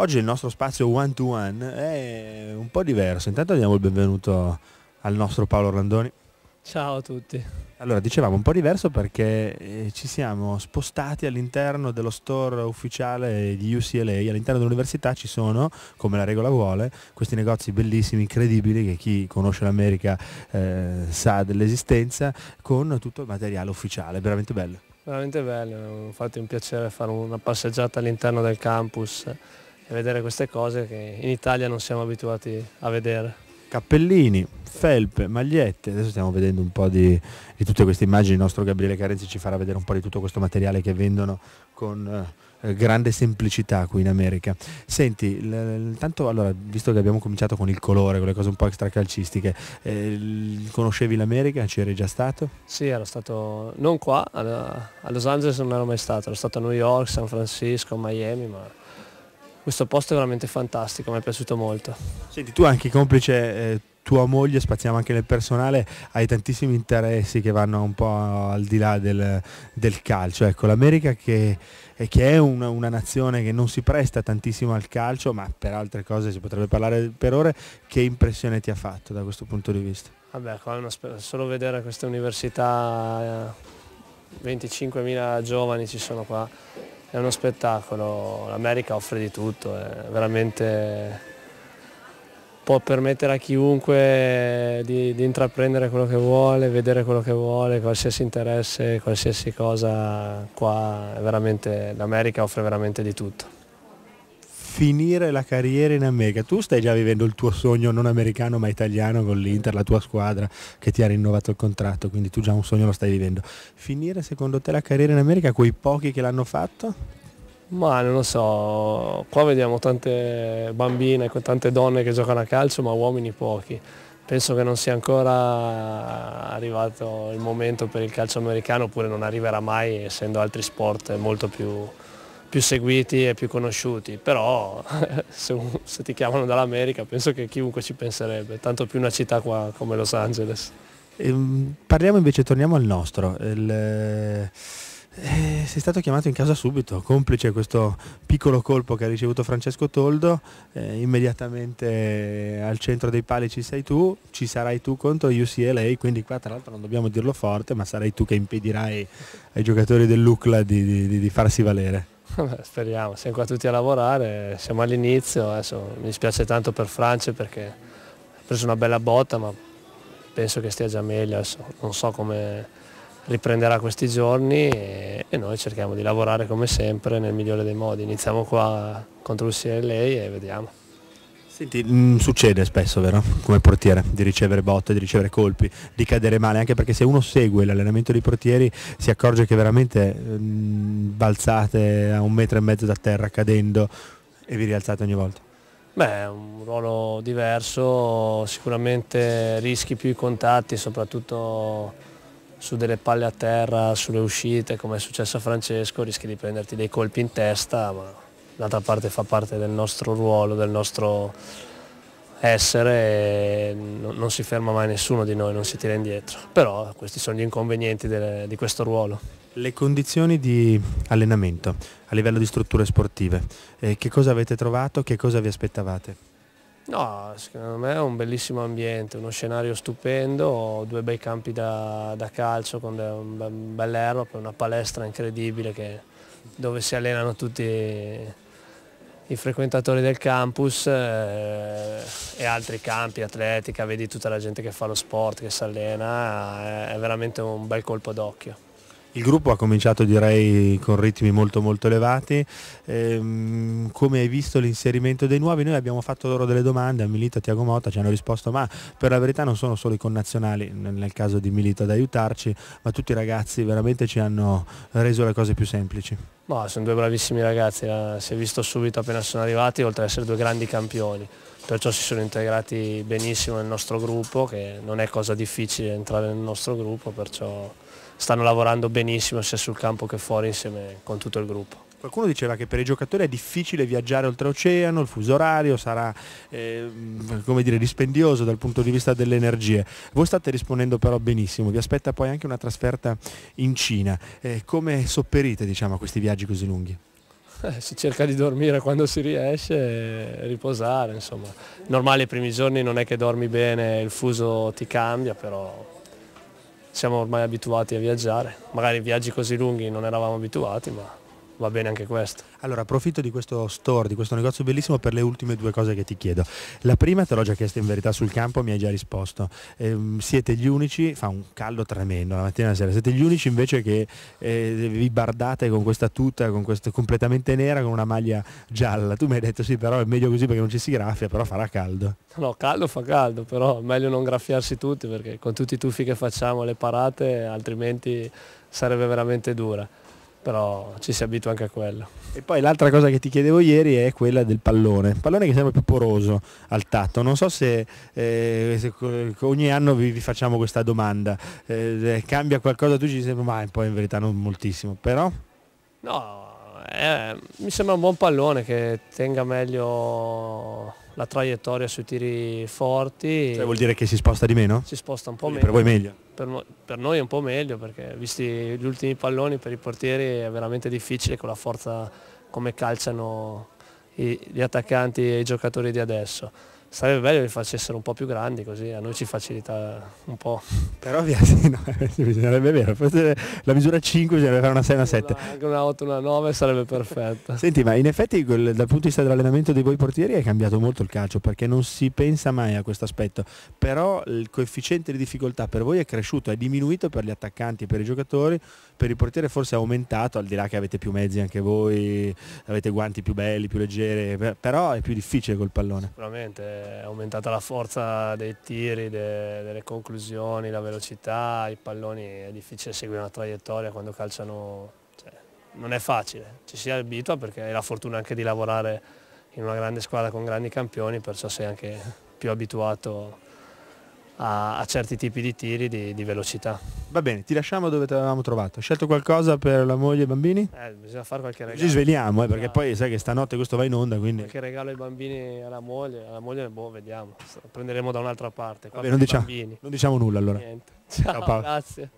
Oggi il nostro spazio one to one è un po' diverso. Intanto diamo il benvenuto al nostro Paolo Randoni. Ciao a tutti. Allora, dicevamo un po' diverso perché eh, ci siamo spostati all'interno dello store ufficiale di UCLA, all'interno dell'università ci sono, come la regola vuole, questi negozi bellissimi, incredibili, che chi conosce l'America eh, sa dell'esistenza, con tutto il materiale ufficiale, veramente bello veramente bello, infatti è un piacere fare una passeggiata all'interno del campus e vedere queste cose che in Italia non siamo abituati a vedere cappellini, felpe, magliette. Adesso stiamo vedendo un po' di, di tutte queste immagini. Il nostro Gabriele Carenzi ci farà vedere un po' di tutto questo materiale che vendono con eh, grande semplicità qui in America. Senti, intanto allora, visto che abbiamo cominciato con il colore, con le cose un po' extracalcistiche, eh, conoscevi l'America? Ci eri già stato? Sì, ero stato non qua, a Los Angeles non ero mai stato, ero stato a New York, San Francisco, Miami, ma questo posto è veramente fantastico, mi è piaciuto molto. Senti, tu anche complice eh, tua moglie, spaziamo anche nel personale, hai tantissimi interessi che vanno un po' al di là del, del calcio. Ecco, l'America che, eh, che, è una, una, nazione che non si presta tantissimo al calcio, ma per altre cose si potrebbe parlare per ore, che impressione ti ha fatto da questo punto di vista? Vabbè, solo vedere queste università, 25.000 eh, giovani ci sono qua, è uno spettacolo, l'America offre di tutto, veramente può permettere a chiunque di, di, intraprendere quello che vuole, vedere quello che vuole, qualsiasi interesse, qualsiasi cosa qua, l'America offre veramente di tutto finire la carriera in America. Tu stai già vivendo il tuo sogno non americano ma italiano con l'Inter, la tua squadra che ti ha rinnovato il contratto, quindi tu già un sogno lo stai vivendo. Finire secondo te la carriera in America quei pochi che l'hanno fatto? Ma non lo so, qua vediamo tante bambine, tante donne che giocano a calcio ma uomini pochi. Penso che non sia ancora arrivato il momento per il calcio americano oppure non arriverà mai essendo altri sport molto più, più seguiti e più conosciuti, però se, se ti chiamano dall'America penso che chiunque ci penserebbe, tanto più una città qua come Los Angeles. Ehm, parliamo invece, torniamo al nostro. Il, eh, eh, sei stato chiamato in casa subito, complice questo piccolo colpo che ha ricevuto Francesco Toldo, eh, immediatamente al centro dei pali ci sei tu, ci sarai tu contro UCLA, quindi qua tra l'altro non dobbiamo dirlo forte, ma sarai tu che impedirai ai giocatori dell'UCLA di, di, di farsi valere. Speriamo, siamo qua tutti a lavorare, siamo all'inizio, adesso mi dispiace tanto per Francia perché ha preso una bella botta ma penso che stia già meglio, adesso non so come riprenderà questi giorni e, e noi cerchiamo di lavorare come sempre nel migliore dei modi, iniziamo qua contro il CLA e vediamo. Senti, mh, mm, succede spesso, vero? Come portiere, di ricevere botte, di ricevere colpi, di cadere male, anche perché se uno segue l'allenamento dei portieri si accorge che veramente mh, mm, balzate a un metro e mezzo da terra cadendo e vi rialzate ogni volta. Beh, è un ruolo diverso, sicuramente rischi più i contatti, soprattutto su delle palle a terra, sulle uscite, come è successo a Francesco, rischi di prenderti dei colpi in testa, ma d'altra parte fa parte del nostro ruolo, del nostro essere, e non si ferma mai nessuno di noi, non si tira indietro, però questi sono gli inconvenienti delle, di questo ruolo. Le condizioni di allenamento a livello di strutture sportive, eh, che cosa avete trovato, che cosa vi aspettavate? No, secondo me è un bellissimo ambiente, uno scenario stupendo, due bei campi da, da calcio con un bel erba, una palestra incredibile che, dove si allenano tutti i frequentatori del campus eh, e altri campi, atletica, vedi tutta la gente che fa lo sport, che si allena, è, eh, è veramente un bel colpo d'occhio. Il gruppo ha cominciato direi con ritmi molto molto elevati, ehm, come hai visto l'inserimento dei nuovi? Noi abbiamo fatto loro delle domande a Milito e Tiago Motta, ci hanno risposto ma per la verità non sono solo i connazionali, nel caso di Milito ad aiutarci, ma tutti i ragazzi veramente ci hanno reso le cose più semplici. No, sono due bravissimi ragazzi, eh, si è visto subito appena sono arrivati, oltre ad essere due grandi campioni perciò si sono integrati benissimo nel nostro gruppo che non è cosa difficile entrare nel nostro gruppo perciò stanno lavorando benissimo sia sul campo che fuori insieme con tutto il gruppo. Qualcuno diceva che per i giocatori è difficile viaggiare oltreoceano, il fuso orario sarà eh, come dire, dispendioso dal punto di vista delle energie. Voi state rispondendo però benissimo, vi aspetta poi anche una trasferta in Cina. Eh, come sopperite diciamo, a questi viaggi così lunghi? Eh, si cerca di dormire quando si riesce e riposare, insomma. Normale i primi giorni non è che dormi bene, il fuso ti cambia, però siamo ormai abituati a viaggiare, magari viaggi così lunghi non eravamo abituati ma va bene anche questo. Allora approfitto di questo store, di questo negozio bellissimo per le ultime due cose che ti chiedo. La prima te l'ho già chiesta in verità sul campo, mi hai già risposto. Eh, siete gli unici, fa un caldo tremendo la mattina e la sera, siete gli unici invece che eh, vi bardate con questa tuta, con questo, completamente nera, con una maglia gialla. Tu mi hai detto sì però è meglio così perché non ci si graffia, però farà caldo. No, caldo fa caldo, però è meglio non graffiarsi tutti perché con tutti i tuffi che facciamo, le parate, altrimenti sarebbe veramente dura però ci si abitua anche a quello. E poi l'altra cosa che ti chiedevo ieri è quella del pallone, il pallone che sembra più poroso al tatto, non so se, eh, se ogni anno vi, vi, facciamo questa domanda, eh, cambia qualcosa, tu ci sembra, ma poi in verità non moltissimo, però? No, eh, mi sembra un buon pallone che tenga meglio la traiettoria sui tiri forti. Cioè, vuol dire che si sposta di meno? Si sposta un po' Quindi meno. Per voi meglio? per noi, per noi, è un po' meglio perché visti gli ultimi palloni per i portieri è veramente difficile con la forza come calciano i, gli attaccanti e i giocatori di adesso sarebbe bello che facessero un po' più grandi così a noi ci facilita un po'. Però via, sì, no, bisognerebbe vero, la misura 5 bisognerebbe fare una 6, una 7. Anche una 8, una 9 sarebbe perfetta. Senti, ma in effetti dal punto di vista dell'allenamento di voi portieri è cambiato molto il calcio perché non si pensa mai a questo aspetto, però il coefficiente di difficoltà per voi è cresciuto, è diminuito per gli attaccanti, per i giocatori, per il portiere forse è aumentato, al di là che avete più mezzi anche voi, avete guanti più belli, più leggeri, però è più difficile col pallone. Sicuramente è aumentata la forza dei tiri, de, delle conclusioni, la velocità, i palloni, è difficile seguire una traiettoria quando calciano, cioè, non è facile, ci si abitua perché hai la fortuna anche di lavorare in una grande squadra con grandi campioni, perciò sei anche più abituato a, a certi tipi di tiri di, di, velocità. Va bene, ti lasciamo dove ti avevamo trovato. scelto qualcosa per la moglie e i bambini? Eh, bisogna fare qualche regalo. Ci svegliamo, eh, perché no. poi sai che stanotte questo va in onda. Quindi... Qualche regalo ai bambini alla moglie, alla moglie boh, vediamo. Prenderemo da un'altra parte. Vabbè, non, diciamo, non, diciamo, nulla allora. Niente. Ciao, Ciao grazie.